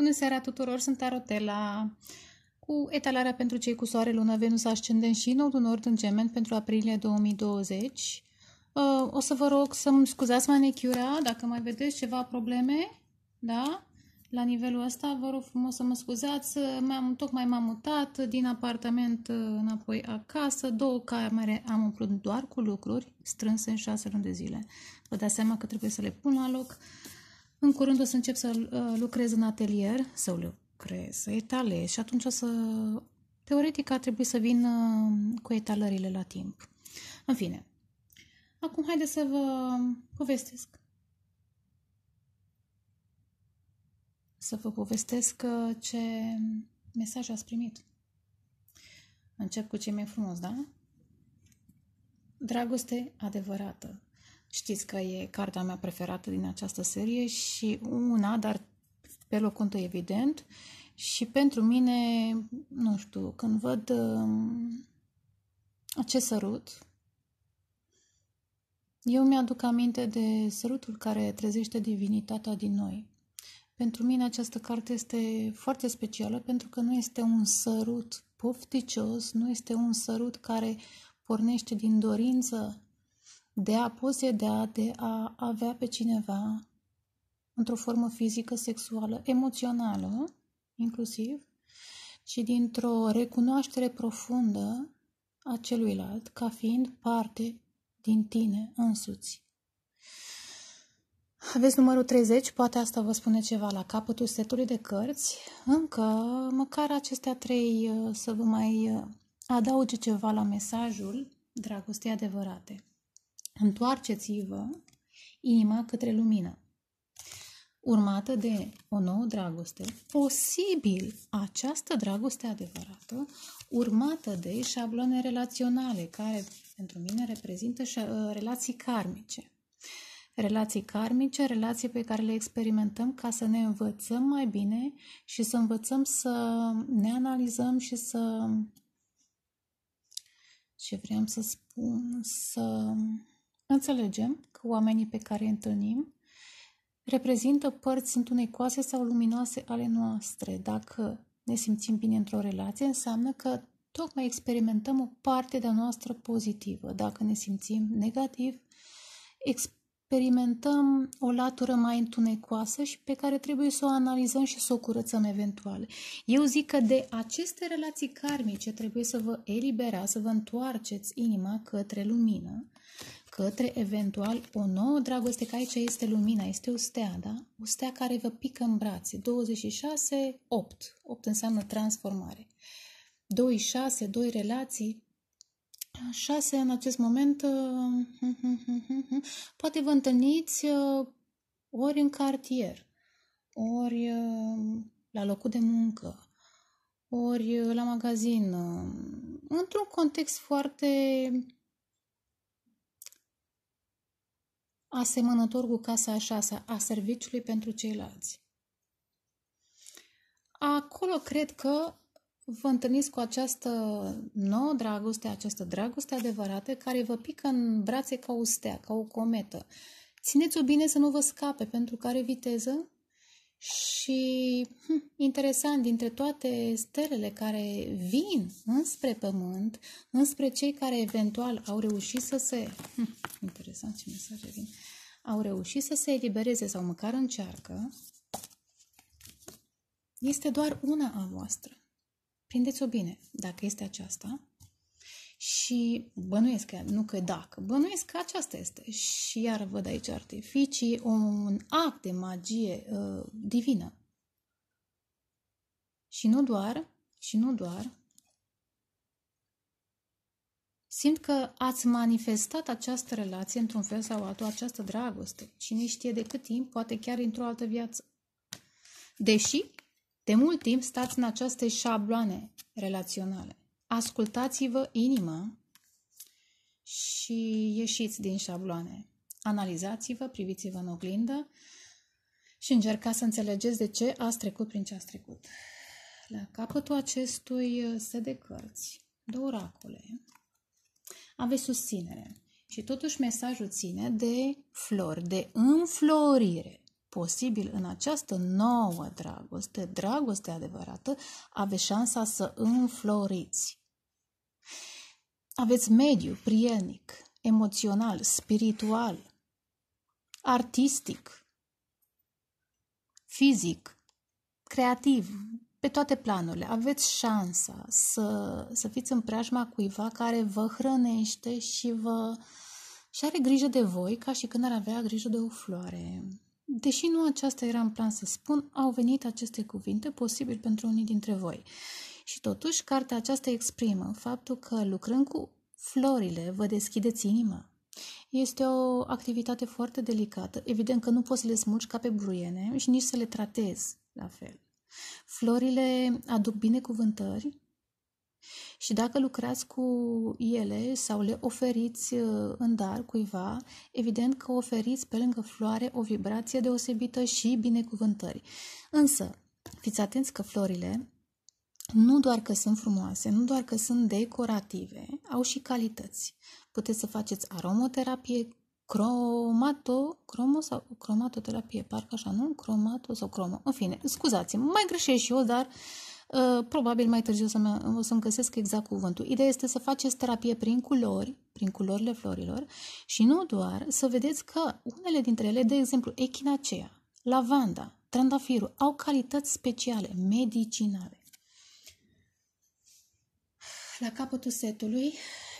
Bună seara tuturor, sunt Arotela cu etalarea pentru cei cu soare, lună, Venus, ascendent și nodul nord în gemen pentru aprilie 2020. Uh, o să vă rog să-mi scuzați manicura dacă mai vedeți ceva probleme, da? La nivelul ăsta, vă rog frumos să mă scuzați, am tocmai m-am mutat din apartament înapoi acasă, două camere am umplut doar cu lucruri strânse în șase luni de zile. Vă dați seama că trebuie să le pun la loc. Uh, în curând o să încep să uh, lucrez în atelier, să lucrez, să etalez și atunci o să... Teoretic ar trebui să vin uh, cu etalările la timp. În fine, acum haideți să vă povestesc. Să vă povestesc uh, ce mesaj ați primit. Încep cu ce mai frumos, da? Dragoste adevărată Știți că e cartea mea preferată din această serie și una, dar pe locul întâi, evident. Și pentru mine, nu știu, când văd uh, acest sărut, eu mi-aduc aminte de sărutul care trezește divinitatea din noi. Pentru mine această carte este foarte specială pentru că nu este un sărut pofticios, nu este un sărut care pornește din dorință de a poseda, de a avea pe cineva într-o formă fizică, sexuală, emoțională, inclusiv, și dintr-o recunoaștere profundă a celuilalt ca fiind parte din tine însuți. Aveți numărul 30, poate asta vă spune ceva la capătul setului de cărți. Încă, măcar acestea trei să vă mai uh, adauge ceva la mesajul dragostei adevărate. Întoarceți-vă inima către lumină, urmată de o nouă dragoste, posibil această dragoste adevărată, urmată de șabloane relaționale, care pentru mine reprezintă uh, relații karmice. Relații karmice, relații pe care le experimentăm ca să ne învățăm mai bine și să învățăm să ne analizăm și să ce vreau să spun, să Înțelegem că oamenii pe care îi întâlnim reprezintă părți întunecoase sau luminoase ale noastre. Dacă ne simțim bine într-o relație, înseamnă că tocmai experimentăm o parte de-a noastră pozitivă. Dacă ne simțim negativ, experimentăm o latură mai întunecoasă și pe care trebuie să o analizăm și să o curățăm eventual. Eu zic că de aceste relații karmice trebuie să vă eliberați, să vă întoarceți inima către lumină către eventual o nouă dragoste, că aici este lumina, este o stea, da? O stea care vă pică în brațe. 26, 8. 8 înseamnă transformare. 2, 6, 2 relații. 6 în acest moment, uh, hm, hm, hm, poate vă întâlniți uh, ori în cartier, ori uh, la locul de muncă, ori la magazin, într-un context foarte asemănător cu casa a șasea a serviciului pentru ceilalți. Acolo cred că vă întâlniți cu această nouă dragoste, această dragoste adevărată care vă pică în brațe ca o stea, ca o cometă. Țineți-o bine să nu vă scape, pentru că are viteză și hm, interesant, dintre toate stelele care vin înspre pământ, înspre cei care eventual au reușit să se hm, interesant ce mesaje vin, au reușit să se elibereze sau măcar încearcă, este doar una a voastră. Prindeți-o bine, dacă este aceasta. Și bănuiesc că, nu că dacă, bănuiesc că aceasta este. Și iar văd aici artificii, un act de magie uh, divină. Și nu doar, și nu doar, Simt că ați manifestat această relație într-un fel sau altul, această dragoste. Cine știe de cât timp, poate chiar într-o altă viață. Deși, de mult timp stați în aceste șabloane relaționale. Ascultați-vă inima și ieșiți din șabloane. Analizați-vă, priviți-vă în oglindă și încercați să înțelegeți de ce ați trecut prin ce ați trecut. La capătul acestui set de cărți, două oracole, aveți susținere. Și totuși mesajul ține de flori, de înflorire. Posibil în această nouă dragoste, dragoste adevărată, aveți șansa să înfloriți. Aveți mediu prielnic, emoțional, spiritual, artistic, fizic, creativ, pe toate planurile. Aveți șansa să, să fiți în preajma cuiva care vă hrănește și vă și are grijă de voi ca și când ar avea grijă de o floare. Deși nu aceasta era în plan să spun, au venit aceste cuvinte, posibil pentru unii dintre voi. Și totuși, cartea aceasta exprimă faptul că lucrând cu florile, vă deschideți inima. Este o activitate foarte delicată. Evident că nu poți să le smulgi ca pe bruiene și nici să le tratezi la fel. Florile aduc binecuvântări și dacă lucrați cu ele sau le oferiți uh, în dar cuiva, evident că oferiți pe lângă floare o vibrație deosebită și binecuvântări. Însă, fiți atenți că florile nu doar că sunt frumoase, nu doar că sunt decorative, au și calități. Puteți să faceți aromoterapie cromato, cromo sau cromatoterapie, parcă așa, nu? Cromato sau cromo. În fine, scuzați-mă, mai greșesc și eu, dar uh, probabil mai târziu o, să mă, o să-mi găsesc exact cuvântul. Ideea este să faceți terapie prin culori, prin culorile florilor și nu doar, să vedeți că unele dintre ele, de exemplu, echinacea, lavanda, trandafirul, au calități speciale, medicinale. La capătul setului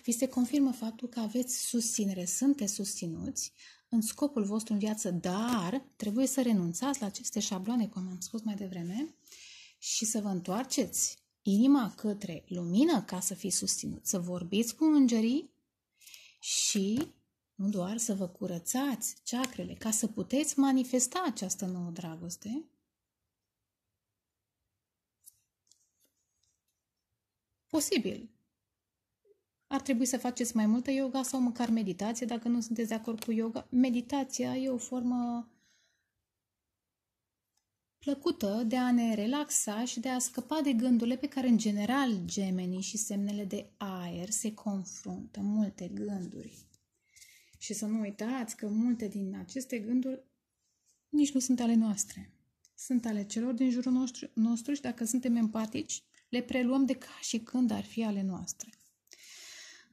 vi se confirmă faptul că aveți susținere, sunteți susținuți în scopul vostru în viață, dar trebuie să renunțați la aceste șabloane, cum am spus mai devreme, și să vă întoarceți inima către lumină ca să fiți susținut, să vorbiți cu îngerii și nu doar să vă curățați ceacrele ca să puteți manifesta această nouă dragoste, posibil ar trebui să faceți mai multă yoga sau măcar meditație dacă nu sunteți de acord cu yoga. Meditația e o formă plăcută de a ne relaxa și de a scăpa de gândurile pe care în general gemenii și semnele de aer se confruntă, multe gânduri. Și să nu uitați că multe din aceste gânduri nici nu sunt ale noastre. Sunt ale celor din jurul nostru, nostru și dacă suntem empatici, le preluăm de ca și când ar fi ale noastre.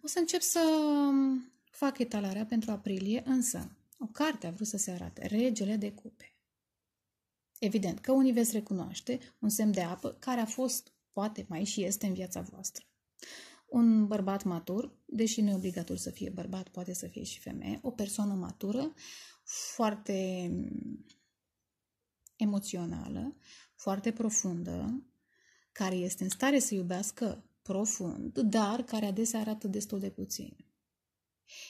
O să încep să um, fac etalarea pentru aprilie, însă o carte a vrut să se arate, Regele de Cupe. Evident că unii veți recunoaște un semn de apă care a fost, poate mai și este în viața voastră. Un bărbat matur, deși nu e obligatoriu să fie bărbat, poate să fie și femeie, o persoană matură, foarte emoțională, foarte profundă, care este în stare să iubească profund, dar care adesea arată destul de puțin.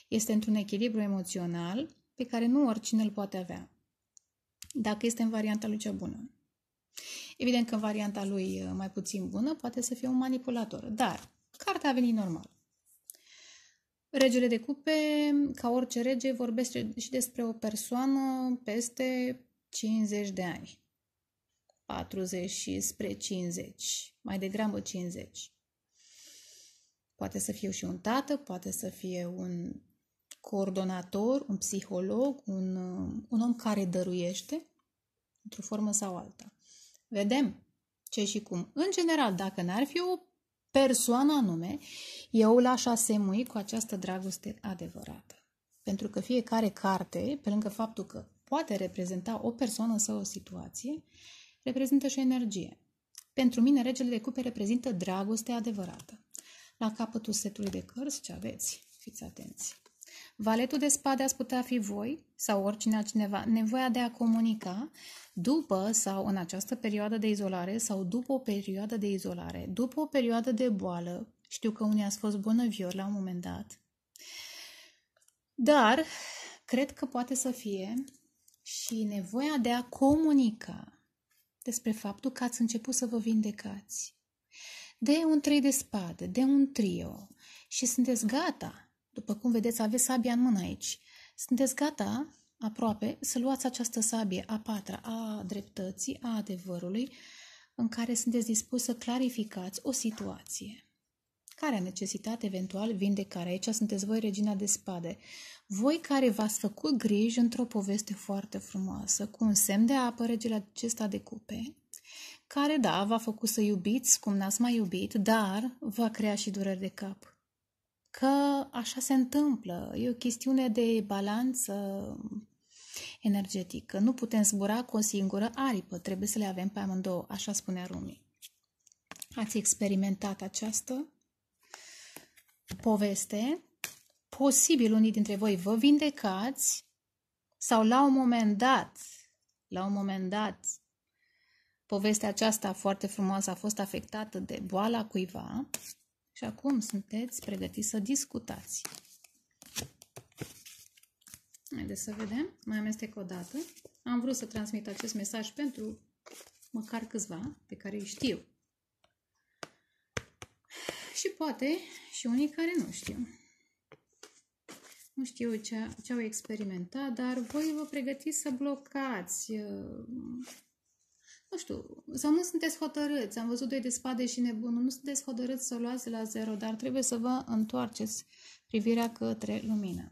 Este într-un echilibru emoțional pe care nu oricine îl poate avea, dacă este în varianta lui cea bună. Evident că în varianta lui uh, mai puțin bună poate să fie un manipulator, dar cartea a venit normal. Regele de cupe, ca orice rege, vorbește și despre o persoană peste 50 de ani. 40 spre 50, mai degrabă 50. Poate să fie și un tată, poate să fie un coordonator, un psiholog, un, uh, un om care dăruiește, într-o formă sau alta. Vedem ce și cum. În general, dacă n-ar fi o persoană anume, eu l-aș asemui cu această dragoste adevărată. Pentru că fiecare carte, pe lângă faptul că poate reprezenta o persoană sau o situație, reprezintă și o energie. Pentru mine, regele de cupe reprezintă dragoste adevărată. La capătul setului de cărți ce aveți? Fiți atenți! Valetul de spade ați putea fi voi sau oricine altcineva. Nevoia de a comunica după sau în această perioadă de izolare sau după o perioadă de izolare, după o perioadă de boală. Știu că unii ați fost bolnăviori la un moment dat. Dar cred că poate să fie și nevoia de a comunica despre faptul că ați început să vă vindecați de un trei de spade, de un trio și sunteți gata, după cum vedeți aveți sabia în mână aici, sunteți gata aproape să luați această sabie a patra a dreptății, a adevărului, în care sunteți dispus să clarificați o situație care a necesitat eventual vindecare. Aici sunteți voi, regina de spade. Voi care v-ați făcut griji într-o poveste foarte frumoasă, cu un semn de apă, regele acesta de cupe, care, da, v-a făcut să iubiți cum n-ați mai iubit, dar va crea și dureri de cap. Că așa se întâmplă, e o chestiune de balanță energetică. Nu putem zbura cu o singură aripă, trebuie să le avem pe amândouă, așa spunea Rumi. Ați experimentat această poveste. Posibil unii dintre voi vă vindecați sau la un moment dat, la un moment dat povestea aceasta foarte frumoasă a fost afectată de boala cuiva și acum sunteți pregătiți să discutați. Haideți să vedem, mai amestec o dată. Am vrut să transmit acest mesaj pentru măcar câțiva pe care îi știu. Și poate și unii care nu știu. Nu știu ce, ce au experimentat, dar voi vă pregătiți să blocați nu știu, sau nu sunteți hotărâți, am văzut doi de spade și nebunul, nu sunteți hotărâți să o luați la zero, dar trebuie să vă întoarceți privirea către lumină.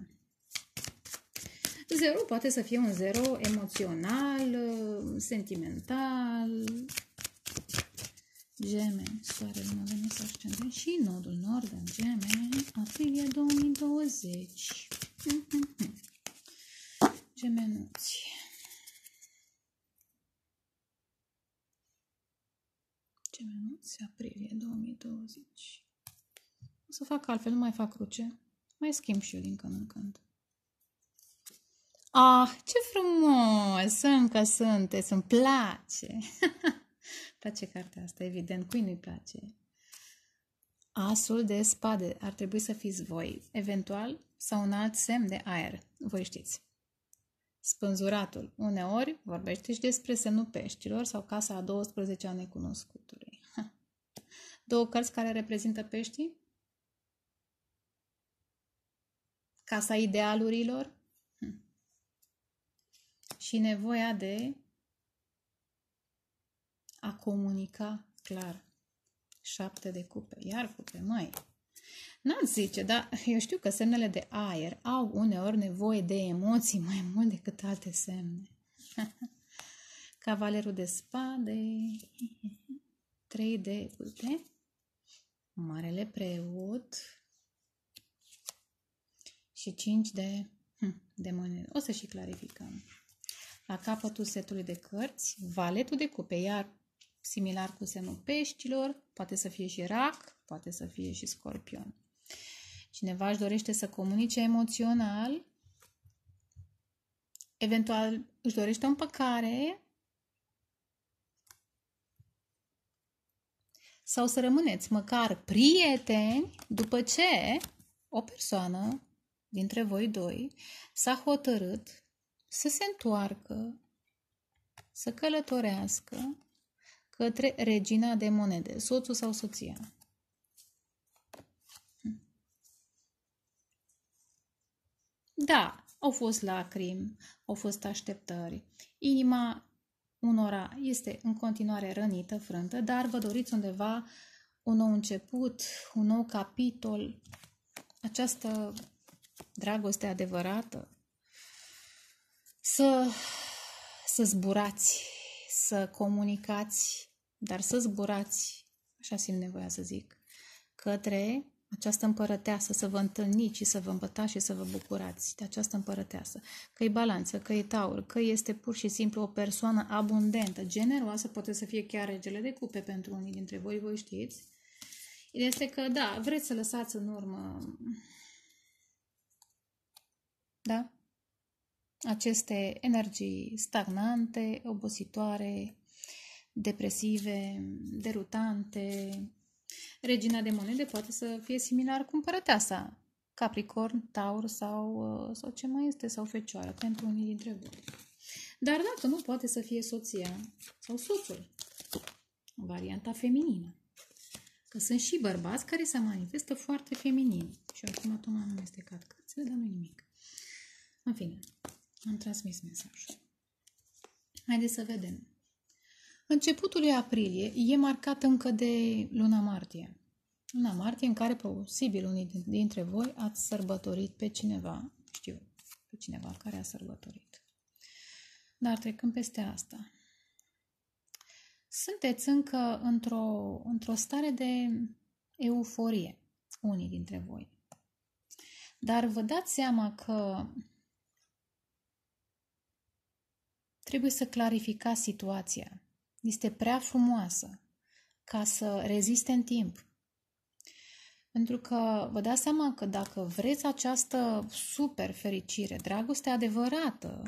Zero poate să fie un zero emoțional, sentimental, gemeni, soarele nu avem să ascendem și nodul nord în gemeni, aprilie 2020. Mm, mm, mm. Gemenuții. ce mai se aprilie 2020. O să fac altfel, nu mai fac cruce. Mai schimb și eu din când în când. Ah, ce frumos! Încă sunteți, îmi place! place cartea asta, evident. Cui nu-i place? Asul de spade. Ar trebui să fiți voi. Eventual sau un alt semn de aer. Voi știți. Spânzuratul. Uneori vorbește și despre semnul peștilor sau casa a 12 ani necunoscutului. Două cărți care reprezintă peștii? Casa idealurilor hm. și nevoia de a comunica clar. Șapte de cupe. Iar cupe, mai. N-aș zice, dar eu știu că semnele de aer au uneori nevoie de emoții mai mult decât alte semne. Cavalerul de spade, trei de uite, marele preot și cinci de, hm, de O să și clarificăm. La capătul setului de cărți, valetul de cupe, iar similar cu semnul peștilor, poate să fie și rac, poate să fie și scorpion. Cineva își dorește să comunice emoțional, eventual își dorește o împăcare sau să rămâneți măcar prieteni după ce o persoană dintre voi doi s-a hotărât să se întoarcă, să călătorească către regina de monede, soțul sau soția. Da, au fost lacrimi, au fost așteptări. Inima unora este în continuare rănită, frântă, dar vă doriți undeva un nou început, un nou capitol, această dragoste adevărată, să, să zburați, să comunicați, dar să zburați, așa simt nevoia să zic, către această împărăteasă, să vă întâlniți și să vă îmbătați și să vă bucurați de această împărăteasă. Că e balanță, că e taur, că este pur și simplu o persoană abundentă, generoasă, poate să fie chiar regele de cupe pentru unii dintre voi, voi știți. Este că, da, vreți să lăsați în urmă, da, aceste energii stagnante, obositoare, depresive, derutante, Regina de monede poate să fie similar cu împărăteasa, Capricorn, Taur sau, uh, sau ce mai este, sau Fecioară, pentru unii dintre voi. Dar dacă nu poate să fie soția sau soțul, varianta feminină. Că sunt și bărbați care se manifestă foarte feminin. Și acum Toma am amestecat cărțile, dar nu nimic. În fine, am transmis mesajul. Haideți să vedem. Începutul lui aprilie e marcat încă de luna martie. Luna martie în care posibil unii dintre voi ați sărbătorit pe cineva, știu, pe cineva care a sărbătorit. Dar trecând peste asta, sunteți încă într-o, într stare de euforie, unii dintre voi. Dar vă dați seama că trebuie să clarificați situația este prea frumoasă ca să reziste în timp. Pentru că vă dați seama că dacă vreți această super fericire, dragoste adevărată,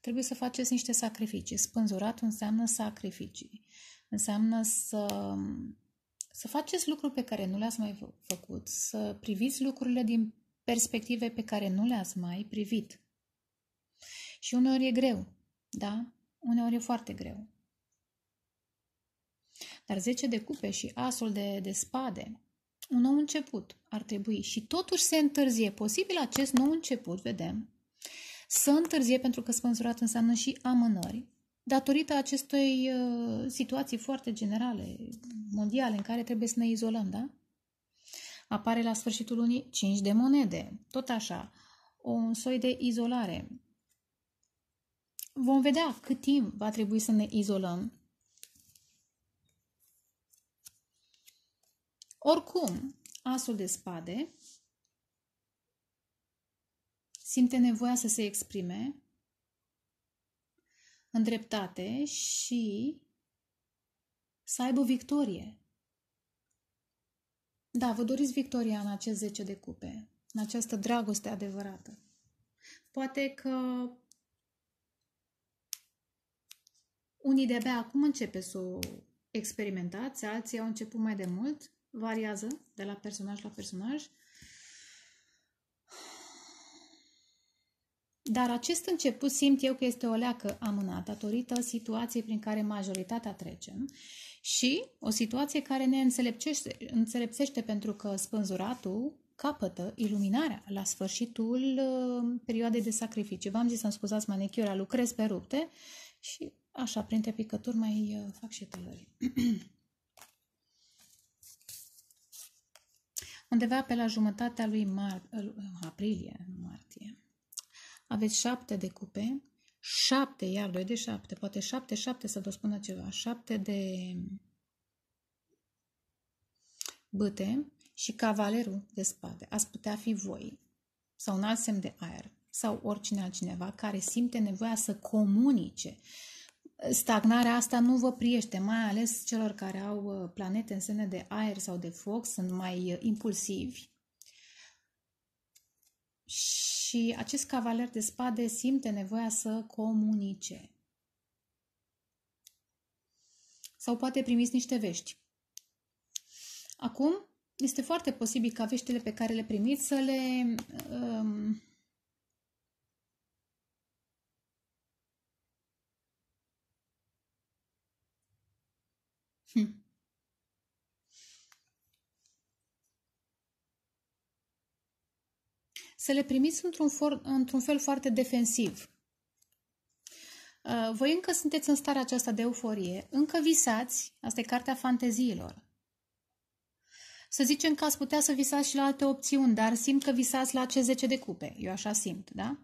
trebuie să faceți niște sacrificii. Spânzurat înseamnă sacrificii. Înseamnă să, să faceți lucruri pe care nu le-ați mai făcut, să priviți lucrurile din perspective pe care nu le-ați mai privit. Și uneori e greu, da? Uneori e foarte greu. Dar 10 de cupe și asul de, de spade, un nou început ar trebui și totuși se întârzie. Posibil acest nou început, vedem, să întârzie pentru că spânzurat înseamnă și amânări, datorită acestei uh, situații foarte generale, mondiale, în care trebuie să ne izolăm, da? Apare la sfârșitul lunii 5 de monede, tot așa, un soi de izolare, Vom vedea cât timp va trebui să ne izolăm. Oricum, asul de spade simte nevoia să se exprime în dreptate și să aibă victorie. Da, vă doriți victoria în acest 10 de cupe, în această dragoste adevărată. Poate că Unii de-abia acum începe să o experimentați, alții au început mai de mult, variază de la personaj la personaj. Dar acest început simt eu că este o leacă amânată datorită situației prin care majoritatea trecem și o situație care ne înțelepcește, înțelepțește pentru că spânzuratul capătă iluminarea la sfârșitul uh, perioadei de sacrificiu. V-am zis, am scuzați manichiura, lucrez pe rupte și Așa, printre picături mai uh, fac și tăieri. Undeva pe la jumătatea lui mar- uh, aprilie, martie, aveți șapte de cupe, șapte, iar doi de șapte, poate șapte, șapte să vă spună ceva, șapte de băte și cavalerul de spade. Ați putea fi voi sau un alt semn de aer sau oricine altcineva care simte nevoia să comunice stagnarea asta nu vă priește, mai ales celor care au uh, planete în semne de aer sau de foc, sunt mai uh, impulsivi. Și acest cavaler de spade simte nevoia să comunice. Sau poate primiți niște vești. Acum, este foarte posibil ca veștile pe care le primiți să le um, să le primiți într-un, for, într-un fel foarte defensiv. Uh, voi încă sunteți în starea aceasta de euforie, încă visați, asta e cartea fanteziilor. Să zicem că ați putea să visați și la alte opțiuni, dar simt că visați la C10 de cupe, eu așa simt, da?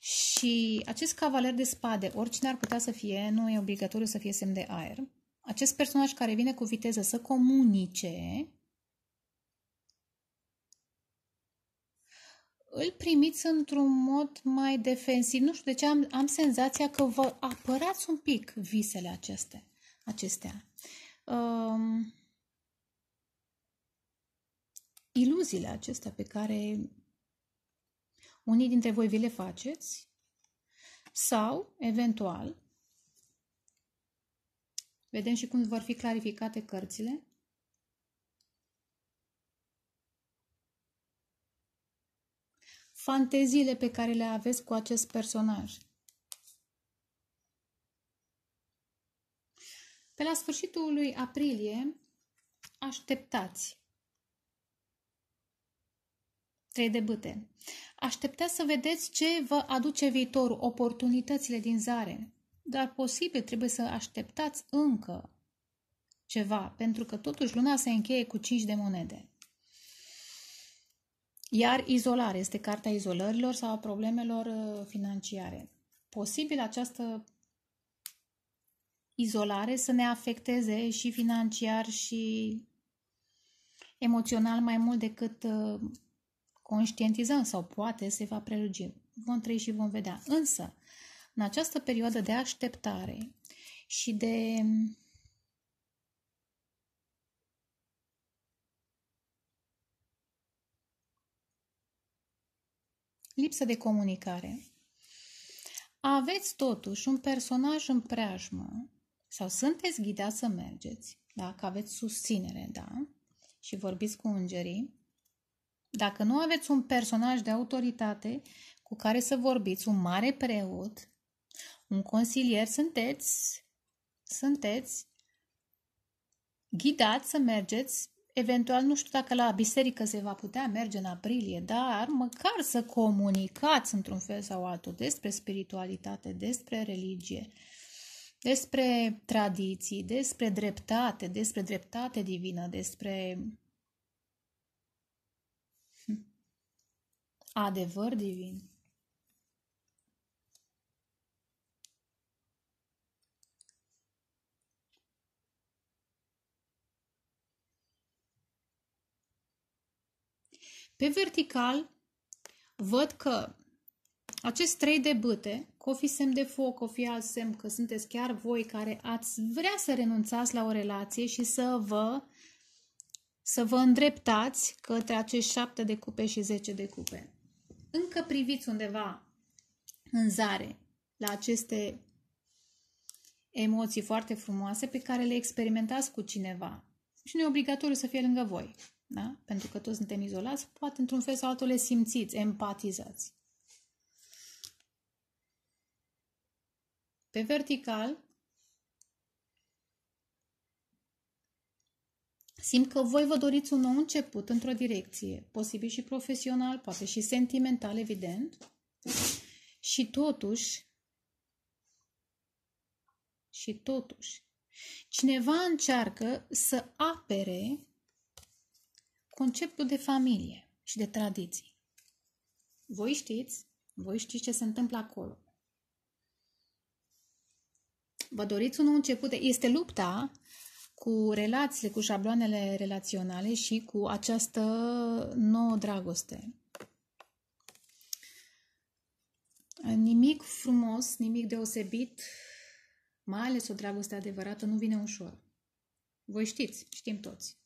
Și acest cavaler de spade, oricine ar putea să fie, nu e obligatoriu să fie semn de aer, acest personaj care vine cu viteză să comunice, îl primiți într-un mod mai defensiv. Nu știu de deci ce am, am senzația că vă apărați un pic visele aceste, acestea. Um, iluziile acestea pe care unii dintre voi vi le faceți sau, eventual, vedem și cum vor fi clarificate cărțile, fanteziile pe care le aveți cu acest personaj. Pe la sfârșitul lui aprilie așteptați. Trei de bâte. Așteptați să vedeți ce vă aduce viitorul, oportunitățile din zare. Dar posibil trebuie să așteptați încă ceva, pentru că totuși luna se încheie cu 5 de monede. Iar izolare este cartea izolărilor sau a problemelor uh, financiare. Posibil această izolare să ne afecteze și financiar și emoțional mai mult decât uh, conștientizăm sau poate se va prelungi. Vom trăi și vom vedea. Însă, în această perioadă de așteptare și de lipsă de comunicare. Aveți totuși un personaj în preajmă sau sunteți ghidați să mergeți, dacă aveți susținere, da, și vorbiți cu îngerii. Dacă nu aveți un personaj de autoritate cu care să vorbiți, un mare preot, un consilier, sunteți, sunteți ghidați să mergeți Eventual, nu știu dacă la biserică se va putea merge în aprilie, dar măcar să comunicați într-un fel sau altul despre spiritualitate, despre religie, despre tradiții, despre dreptate, despre dreptate divină, despre hm, adevăr divin. Pe vertical văd că acest trei de bâte, că o fi semn de foc, o fi alt semn că sunteți chiar voi care ați vrea să renunțați la o relație și să vă să vă îndreptați către acești 7 de cupe și zece de cupe. Încă priviți undeva în zare la aceste emoții foarte frumoase pe care le experimentați cu cineva. Și nu e obligatoriu să fie lângă voi da? pentru că toți suntem izolați, poate într-un fel sau altul le simțiți, empatizați. Pe vertical, simt că voi vă doriți un nou început într-o direcție, posibil și profesional, poate și sentimental, evident, și totuși, și totuși, cineva încearcă să apere conceptul de familie și de tradiții. Voi știți, voi știți ce se întâmplă acolo. Vă doriți un început? Este lupta cu relațiile, cu șabloanele relaționale și cu această nouă dragoste. Nimic frumos, nimic deosebit, mai ales o dragoste adevărată, nu vine ușor. Voi știți, știm toți.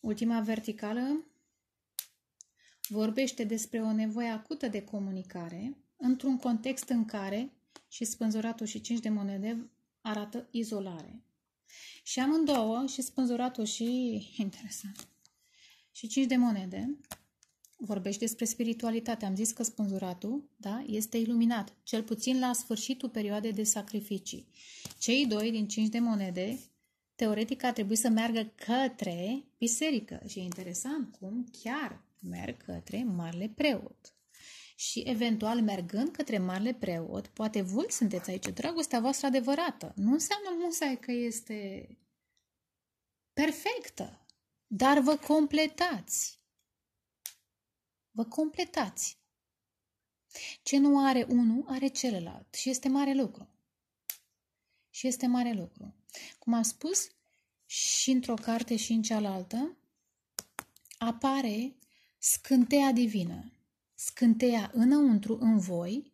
Ultima verticală vorbește despre o nevoie acută de comunicare într-un context în care și spânzuratul și 5 de monede arată izolare. Și amândouă, și spânzuratul și, interesant, și 5 de monede, vorbește despre spiritualitate. Am zis că spânzuratul da, este iluminat, cel puțin la sfârșitul perioadei de sacrificii. Cei doi din 5 de monede teoretic ar trebui să meargă către biserică și e interesant cum chiar merg către marele preot. Și eventual mergând către marele preot, poate voi sunteți aici, dragostea voastră adevărată. Nu înseamnă musai că este perfectă, dar vă completați. Vă completați. Ce nu are unul, are celălalt. Și este mare lucru. Și este mare lucru. Cum am spus, și într-o carte și în cealaltă apare scânteia divină, scânteia înăuntru, în voi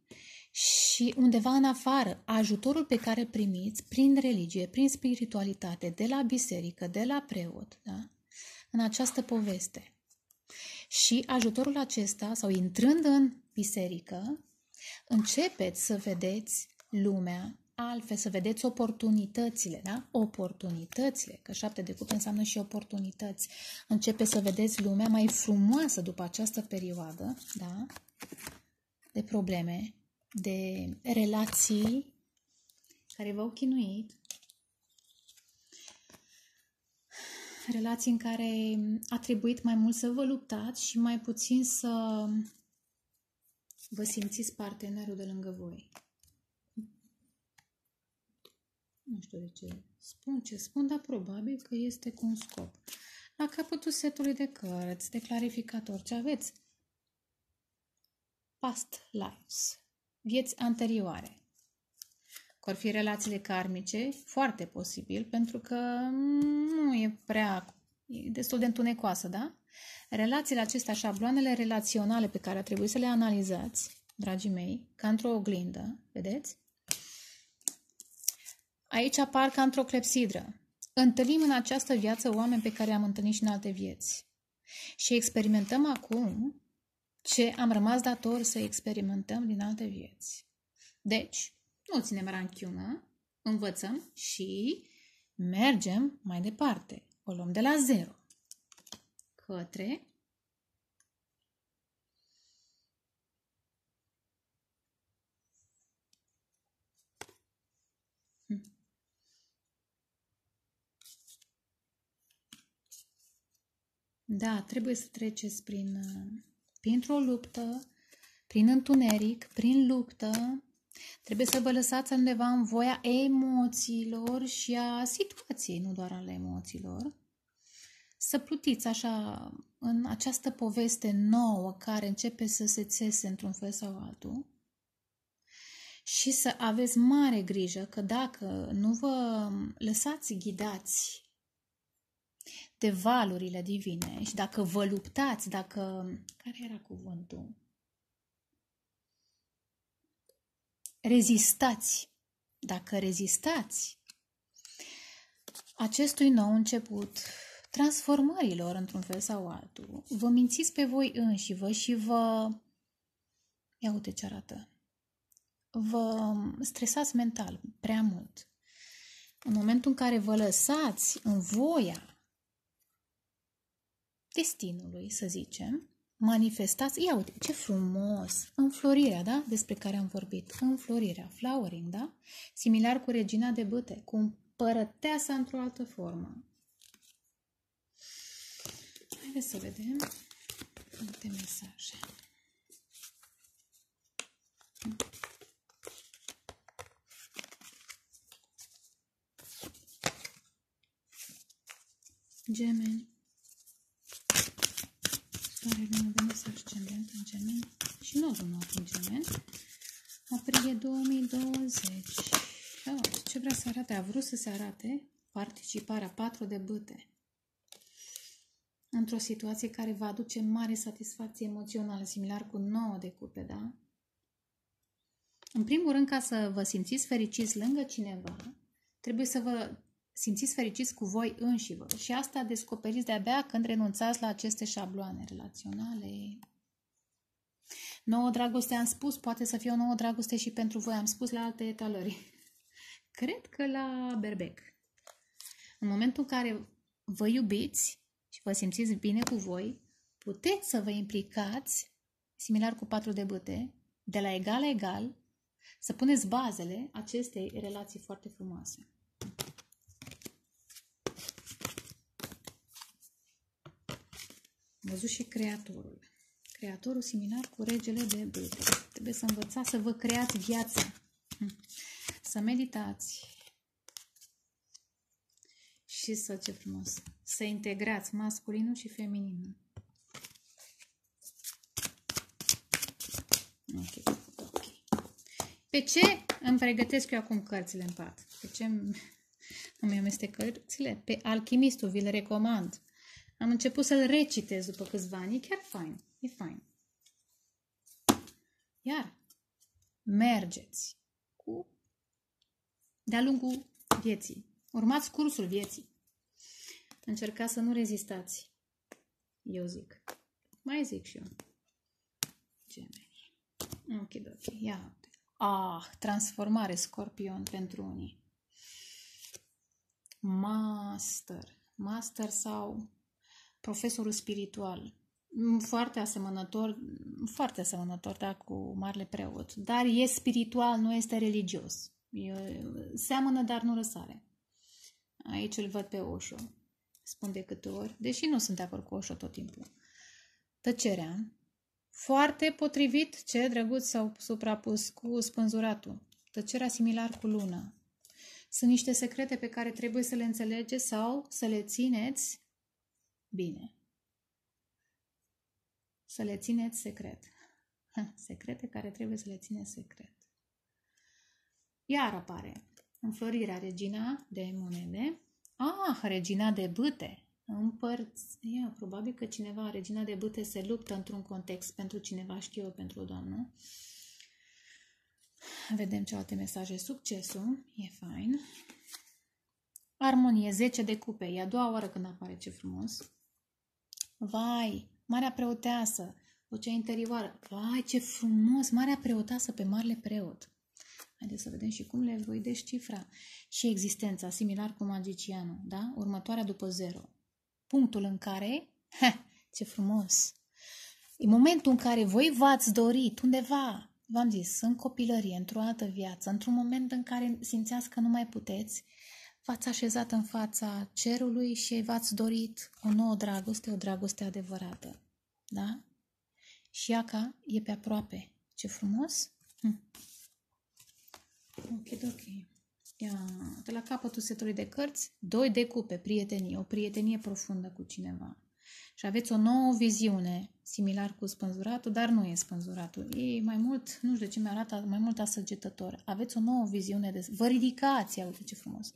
și undeva în afară, ajutorul pe care primiți prin religie, prin spiritualitate, de la biserică, de la preot, da? în această poveste. Și ajutorul acesta, sau intrând în biserică, începeți să vedeți lumea altfel, să vedeți oportunitățile, da? Oportunitățile, că șapte de cupe înseamnă și oportunități. Începe să vedeți lumea mai frumoasă după această perioadă, da? De probleme, de relații care v-au chinuit, relații în care a trebuit mai mult să vă luptați și mai puțin să vă simțiți partenerul de lângă voi. nu știu de ce, spun ce spun, dar probabil că este cu un scop. La capătul setului de cărți, de clarificator ce aveți, past lives, vieți anterioare, că fi relațiile karmice, foarte posibil, pentru că nu e prea, e destul de întunecoasă, da? Relațiile acestea, șabloanele relaționale pe care ar trebui să le analizați, dragii mei, ca într-o oglindă, vedeți? Aici apar ca într-o clepsidră. Întâlnim în această viață oameni pe care am întâlnit și în alte vieți. Și experimentăm acum ce am rămas dator să experimentăm din alte vieți. Deci, nu ținem ranchiună, învățăm și mergem mai departe. O luăm de la zero către Da, trebuie să treceți prin, uh, printr-o luptă, prin întuneric, prin luptă. Trebuie să vă lăsați undeva în voia emoțiilor și a situației, nu doar ale emoțiilor. Să plutiți așa în această poveste nouă care începe să se țese într-un fel sau altul și să aveți mare grijă că dacă nu vă lăsați ghidați de valurile divine și dacă vă luptați, dacă... Care era cuvântul? Rezistați. Dacă rezistați acestui nou început, transformărilor într-un fel sau altul, vă mințiți pe voi înși vă și vă... Ia uite ce arată. Vă stresați mental prea mult. În momentul în care vă lăsați în voia destinului, să zicem, manifestați, ia uite, ce frumos, înflorirea, da, despre care am vorbit, înflorirea, flowering, da, similar cu regina de băte, cu părăteasa într-o altă formă. Haideți să vedem alte mesaje. Gemeni care nu venit să ascendent în gemeni și norul nou în gemeni. Aprilie 2020. Ah, ce vrea să arate? A vrut să se arate participarea 4 de băte într-o situație care va aduce mare satisfacție emoțională, similar cu 9 de cupe, da? În primul rând, ca să vă simțiți fericiți lângă cineva, trebuie să vă simțiți fericiți cu voi înși vă. Și asta descoperiți de-abia când renunțați la aceste șabloane relaționale. Nouă dragoste am spus, poate să fie o nouă dragoste și pentru voi, am spus la alte etalări. Cred că la berbec. În momentul în care vă iubiți și vă simțiți bine cu voi, puteți să vă implicați, similar cu patru de bâte, de la egal la egal, să puneți bazele acestei relații foarte frumoase. Am văzut și creatorul. Creatorul similar cu regele de bâte. Trebuie să învățați să vă creați viața. Hm. Să meditați. Și să, ce frumos, să integrați masculinul și femininul. Ok, Pe ce îmi pregătesc eu acum cărțile în pat? Pe ce îmi, îmi amestec cărțile? Pe Alchimistul vi le recomand. Am început să-l recitez după câțiva ani. E chiar fain. E fain. Iar mergeți cu de-a lungul vieții. Urmați cursul vieții. Încercați să nu rezistați. Eu zic. Mai zic și eu. Gemeni. ok, ok, Ia. Ah, transformare scorpion pentru unii. Master. Master sau profesorul spiritual, mm, foarte asemănător, foarte asemănător, da, cu marele preot, dar e spiritual, nu este religios. E, seamănă, dar nu răsare. Aici îl văd pe Oșo, spun de câte ori, deși nu sunt de acord cu Oșo tot timpul. Tăcerea. Foarte potrivit, ce drăguț s-au suprapus cu spânzuratul. Tăcerea similar cu luna. Sunt niște secrete pe care trebuie să le înțelegeți sau să le țineți bine. Să le țineți secret. Secrete care trebuie să le țineți secret. Iar apare înflorirea regina de monede. Ah, regina de bâte. Împărți. Ia, probabil că cineva, regina de bâte, se luptă într-un context pentru cineva, știu eu, pentru o doamnă. Vedem ce alte mesaje. Succesul, e fain. Armonie, 10 de cupe. E a doua oară când apare, ce frumos. Vai, Marea Preoteasă, vocea interioară. Vai, ce frumos, Marea Preoteasă pe Marele Preot. Haideți să vedem și cum le voi descifra. Și existența, similar cu magicianul, da? Următoarea după zero. Punctul în care, ha, ce frumos, e momentul în care voi v-ați dorit undeva, v-am zis, în copilărie, într-o altă viață, într-un moment în care simțeați că nu mai puteți, v-ați așezat în fața cerului și v-ați dorit o nouă dragoste, o dragoste adevărată. Da? Și ea e pe aproape. Ce frumos! Hm. Ok, ok. Ia, de la capătul setului de cărți, doi de cupe, prietenie, o prietenie profundă cu cineva. Și aveți o nouă viziune, similar cu spânzuratul, dar nu e spânzuratul. E mai mult, nu știu de ce mi arată, mai mult asăgetător. Aveți o nouă viziune, de, vă ridicați, uite ce frumos.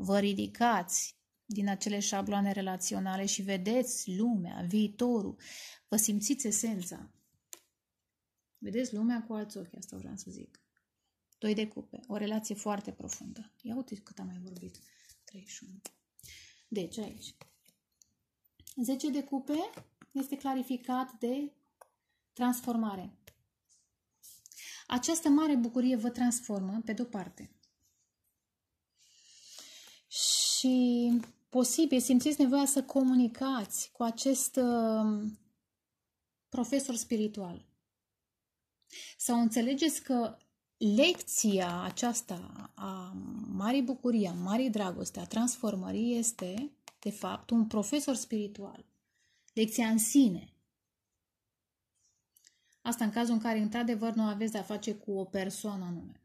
Vă ridicați din acele șabloane relaționale și vedeți lumea, viitorul. Vă simțiți esența. Vedeți lumea cu alți ochi, asta vreau să zic. Doi de cupe, o relație foarte profundă. Ia uite cât am mai vorbit. 31. Deci, aici. 10 de cupe este clarificat de transformare. Această mare bucurie vă transformă, pe de-o parte, și posibil simțiți nevoia să comunicați cu acest uh, profesor spiritual. Sau înțelegeți că lecția aceasta a marii bucurii, a marii dragoste, a transformării este, de fapt, un profesor spiritual. Lecția în sine. Asta în cazul în care, într-adevăr, nu aveți de-a face cu o persoană anume.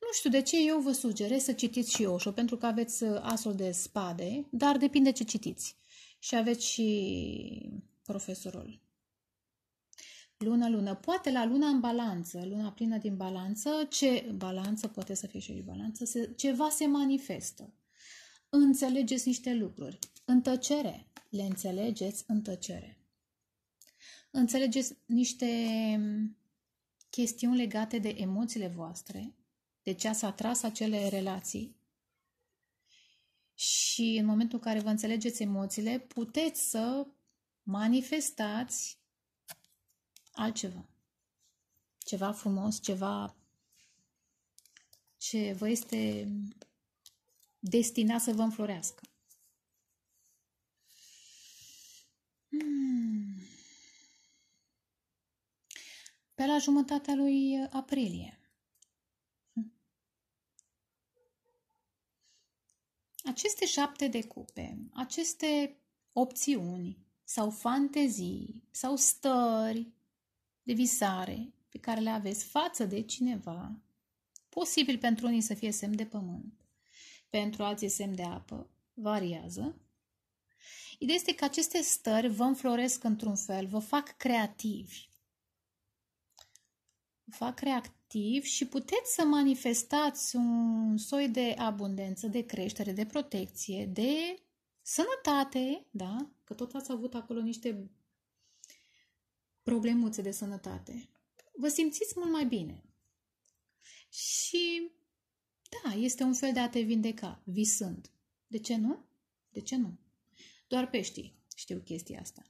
Nu știu de ce eu vă sugerez să citiți și Osho, pentru că aveți uh, asul de spade, dar depinde ce citiți. Și aveți și profesorul. Luna, lună. Poate la luna în balanță, luna plină din balanță, ce balanță, poate să fie și balanță, se, ceva se manifestă. Înțelegeți niște lucruri. În tăcere. Le înțelegeți în tăcere. Înțelegeți niște chestiuni legate de emoțiile voastre, de ce ați atras acele relații. Și în momentul în care vă înțelegeți emoțiile, puteți să manifestați altceva. Ceva frumos, ceva ce vă este destinat să vă înflorească. Hmm. Pe la jumătatea lui aprilie Aceste șapte decupe, aceste opțiuni sau fantezii sau stări de visare pe care le aveți față de cineva, posibil pentru unii să fie semn de pământ, pentru alții semn de apă, variază. Ideea este că aceste stări vă înfloresc într-un fel, vă fac creativi, vă fac activ și puteți să manifestați un soi de abundență, de creștere, de protecție, de sănătate, da? Că tot ați avut acolo niște problemuțe de sănătate. Vă simțiți mult mai bine. Și da, este un fel de a te vindeca, visând. De ce nu? De ce nu? Doar peștii știu chestia asta.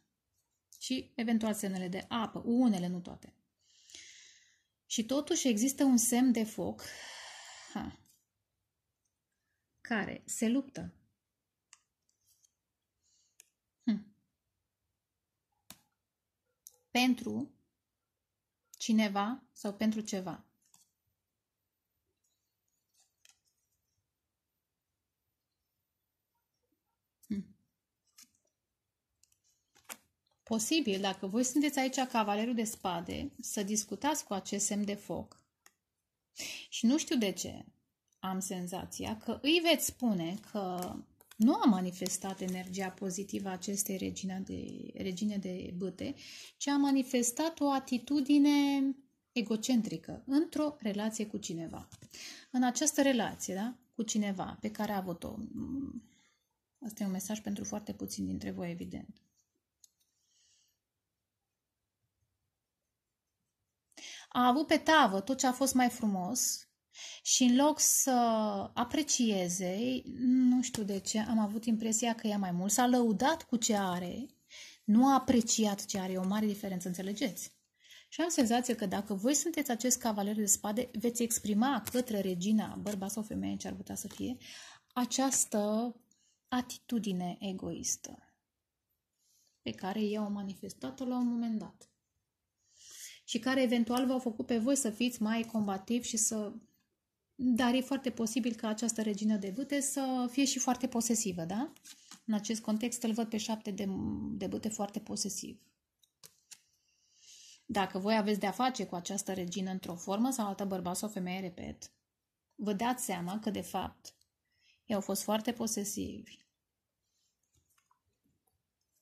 Și eventual semnele de apă, unele, nu toate. Și totuși există un semn de foc ha, care se luptă. Hm. Pentru cineva sau pentru ceva. Posibil, dacă voi sunteți aici cavalerul de spade, să discutați cu acest semn de foc. Și nu știu de ce am senzația că îi veți spune că nu a manifestat energia pozitivă acestei regine de, regine de băte, ci a manifestat o atitudine egocentrică într-o relație cu cineva. În această relație, da? Cu cineva pe care a avut-o. Asta e un mesaj pentru foarte puțini dintre voi, evident. a avut pe tavă tot ce a fost mai frumos și în loc să aprecieze, nu știu de ce, am avut impresia că ea mai mult s-a lăudat cu ce are, nu a apreciat ce are, e o mare diferență, înțelegeți? Și am senzația că dacă voi sunteți acest cavaler de spade, veți exprima către regina, bărbat sau femeie, ce ar putea să fie, această atitudine egoistă pe care ea o manifestat-o la un moment dat și care eventual v-au făcut pe voi să fiți mai combativi și să... Dar e foarte posibil ca această regină de bâte să fie și foarte posesivă, da? În acest context îl văd pe șapte de, de bute foarte posesiv. Dacă voi aveți de-a face cu această regină într-o formă sau altă bărbat sau femeie, repet, vă dați seama că, de fapt, ei au fost foarte posesivi.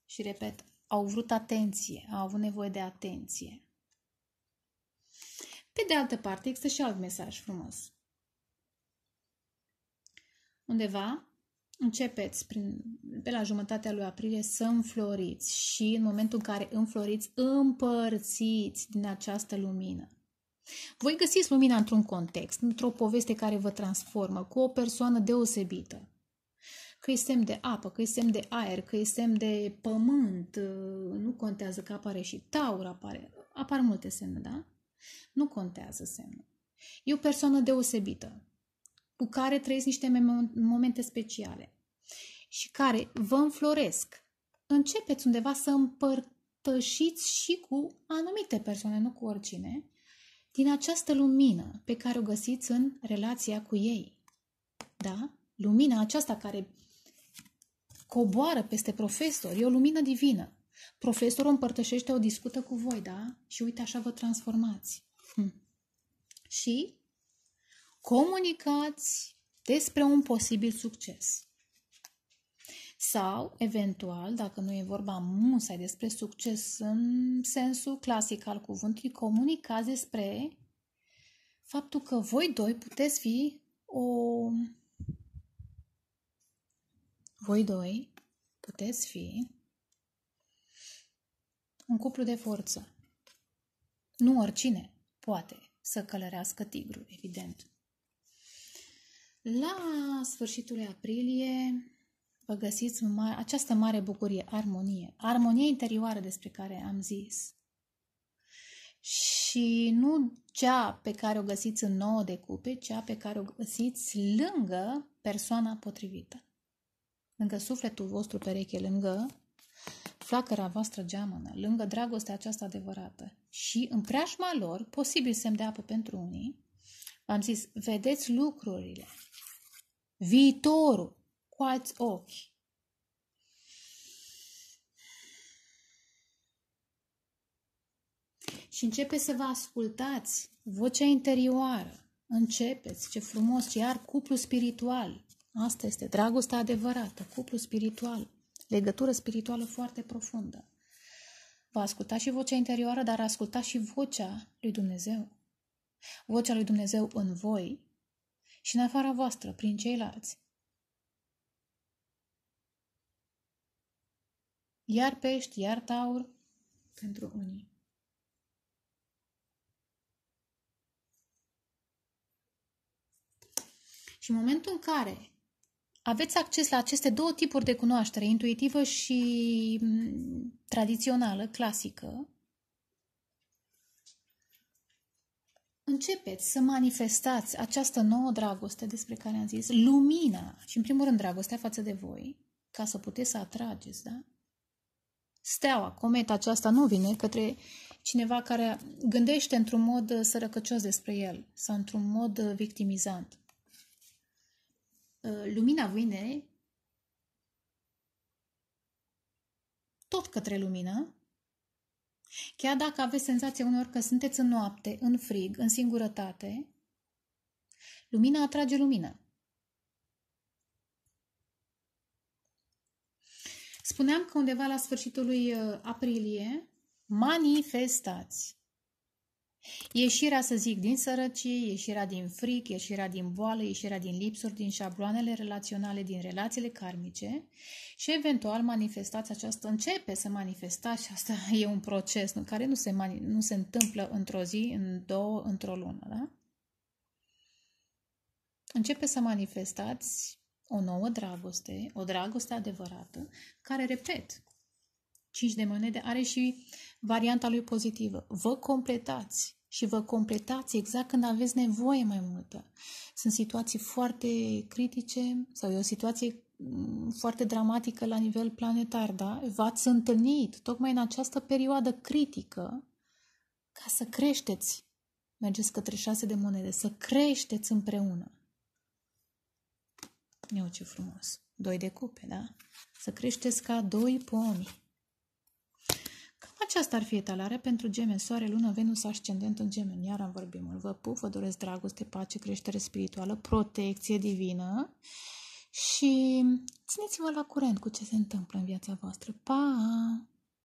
Și, repet, au vrut atenție, au avut nevoie de atenție. Pe de altă parte, există și alt mesaj frumos. Undeva începeți prin, pe la jumătatea lui aprilie să înfloriți și în momentul în care înfloriți, împărțiți din această lumină. Voi găsiți lumina într-un context, într-o poveste care vă transformă, cu o persoană deosebită. Că e semn de apă, că e semn de aer, că e semn de pământ, nu contează că apare și taur, apare, apar multe semne, da? Nu contează semnul. E o persoană deosebită, cu care trăiesc niște momente speciale și care vă înfloresc. Începeți undeva să împărtășiți și cu anumite persoane, nu cu oricine, din această lumină pe care o găsiți în relația cu ei. Da? Lumina aceasta care coboară peste profesor, e o lumină divină. Profesorul împărtășește o discută cu voi, da? Și uite, așa vă transformați. Hm. Și comunicați despre un posibil succes. Sau, eventual, dacă nu e vorba musai despre succes în sensul clasic al cuvântului, comunicați despre faptul că voi doi puteți fi o... Voi doi puteți fi un cuplu de forță. Nu oricine poate să călărească tigru, evident. La sfârșitul aprilie vă găsiți ma- această mare bucurie, armonie, armonie interioară despre care am zis. Și nu cea pe care o găsiți în nouă de cupe, cea pe care o găsiți lângă persoana potrivită. Lângă sufletul vostru pereche, lângă Flacăra voastră geamănă, lângă dragostea aceasta adevărată și în preajma lor, posibil semn de apă pentru unii, v-am zis, vedeți lucrurile, viitorul cu alți ochi. Și începe să vă ascultați vocea interioară. Începeți, ce frumos, iar cuplu spiritual. Asta este dragostea adevărată, cuplu spiritual legătură spirituală foarte profundă. Va asculta și vocea interioară, dar asculta și vocea lui Dumnezeu. Vocea lui Dumnezeu în voi și în afara voastră, prin ceilalți. Iar pești, iar taur pentru unii. Și în momentul în care aveți acces la aceste două tipuri de cunoaștere, intuitivă și mm, tradițională, clasică, începeți să manifestați această nouă dragoste despre care am zis, lumina și, în primul rând, dragostea față de voi, ca să puteți să atrageți, da? Steaua, cometa aceasta nu vine către cineva care gândește într-un mod sărăcăcios despre el sau într-un mod victimizant Uh, lumina vine tot către lumină, chiar dacă aveți senzația uneori că sunteți în noapte, în frig, în singurătate, lumina atrage lumină. Spuneam că undeva la sfârșitul lui uh, aprilie manifestați Ieșirea, să zic, din sărăcie, ieșirea din fric, ieșirea din boală, ieșirea din lipsuri, din șabloanele relaționale, din relațiile karmice și eventual manifestați aceasta, începe să manifestați și asta e un proces care nu se, nu se întâmplă într-o zi, în două, într-o lună, da? Începe să manifestați o nouă dragoste, o dragoste adevărată, care, repet, 5 de monede, are și varianta lui pozitivă. Vă completați și vă completați exact când aveți nevoie mai multă. Sunt situații foarte critice sau e o situație mm, foarte dramatică la nivel planetar, da? V-ați întâlnit tocmai în această perioadă critică ca să creșteți. Mergeți către șase de monede, să creșteți împreună. Ia ce frumos! Doi de cupe, da? Să creșteți ca doi pomi. Aceasta ar fi etalarea pentru gemeni, soare, lună, Venus, ascendent în gemeni. Iar am vorbit mult. Vă pup, vă doresc dragoste, pace, creștere spirituală, protecție divină și țineți-vă la curent cu ce se întâmplă în viața voastră. Pa!